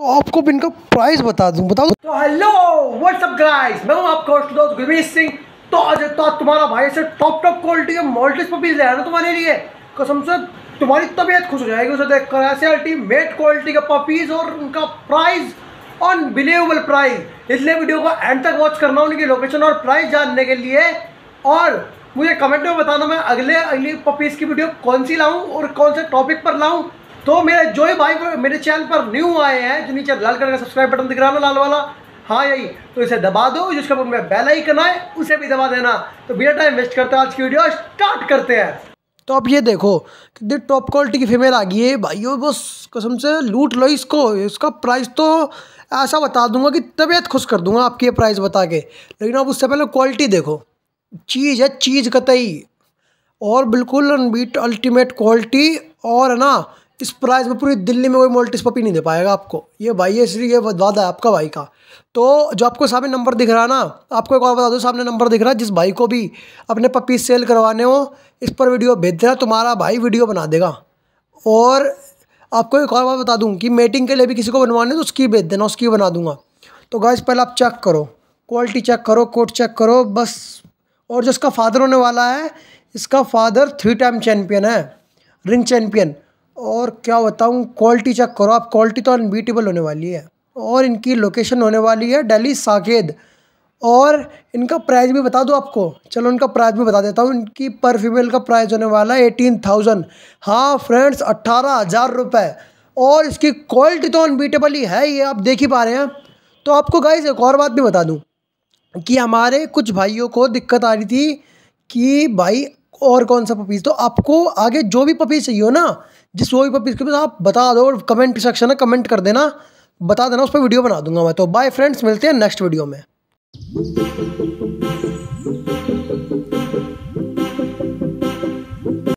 तो आपको इनका प्राइस बता दूं बता दूं तो हेलो व्हाट्सअप गाइस मैं हूं आपका होस्ट दोस्त गुरमीत सिंह तो आज तो आज तुम्हारा भाई से टॉप टॉप क्वालिटी के मोल्टेज पपीज ले आना तुम्हारे लिए कसम से तुम्हारी तबीयत खुश हो जाएगी उसे देख कर ऐसे अल्टीमेट क्वालिटी के पपीज और उनका प्राइस अनबिलीवेबल प्राइस इसलिए वीडियो को एंड तक वॉच करना उनकी लोकेशन और प्राइस जानने के लिए और मुझे कमेंट में बताना मैं अगले अगली पपीज़ की वीडियो कौन सी लाऊं और कौन से टॉपिक पर लाऊं तो मेरे जो ही भाई मेरे चैनल पर न्यू आए हैं जो नीचे लाल कलर का सब्सक्राइब बटन दिख रहा है ना लाल वाला हाँ यही तो इसे दबा दो जिसके ऊपर मैं बेल आइकन आए उसे भी दबा देना तो बिना टाइम वेस्ट करते हैं आज की वीडियो स्टार्ट करते हैं तो आप ये देखो कितनी टॉप क्वालिटी की फीमेल आ गई है भाई वो कसम से लूट लो इसको इसका प्राइस तो ऐसा बता दूंगा कि तबीयत खुश कर दूंगा आपकी ये प्राइस बता के लेकिन आप उससे पहले क्वालिटी देखो चीज़ है चीज़ कतई और बिल्कुल अनबीट अल्टीमेट क्वालिटी और है ना इस प्राइस में पूरी दिल्ली में कोई मोल्टिस पपी नहीं दे पाएगा आपको ये भाई है इसलिए ये वादा है आपका भाई का तो जो आपको सामने नंबर दिख रहा है ना आपको एक और बता दो सामने नंबर दिख रहा है जिस भाई को भी अपने पपी सेल करवाने हो इस पर वीडियो भेज देना तुम्हारा भाई वीडियो बना देगा और आपको एक और बात बता दूँ कि मेटिंग के लिए भी किसी को बनवाने तो उसकी भेज देना उसकी बना दूंगा तो गाइज पहले आप चेक करो क्वालिटी चेक करो कोट चेक करो बस और जो इसका फादर होने वाला है इसका फादर थ्री टाइम चैम्पियन है रिंग चैम्पियन और क्या बताऊँ क्वालिटी चेक करो आप क्वालिटी तो अनबीटेबल होने वाली है और इनकी लोकेशन होने वाली है डेली साकेद और इनका प्राइस भी बता दो आपको चलो इनका प्राइस भी बता देता हूँ इनकी पर फीमेल का प्राइस होने वाला है एटीन थाउजेंड हाँ फ्रेंड्स अट्ठारह हज़ार रुपये और इसकी क्वालिटी तो अनबीटेबल ही है ये आप देख ही पा रहे हैं तो आपको गाइज एक और बात भी बता दूँ कि हमारे कुछ भाइयों को दिक्कत आ रही थी कि भाई और कौन सा पपीज़ तो आपको आगे जो भी पपीज़ चाहिए हो ना जिस वो भी पपीज़ के पास आप बता दो और कमेंट सेक्शन में कमेंट कर देना बता देना उस पर वीडियो बना दूंगा मैं तो बाय फ्रेंड्स मिलते हैं नेक्स्ट वीडियो में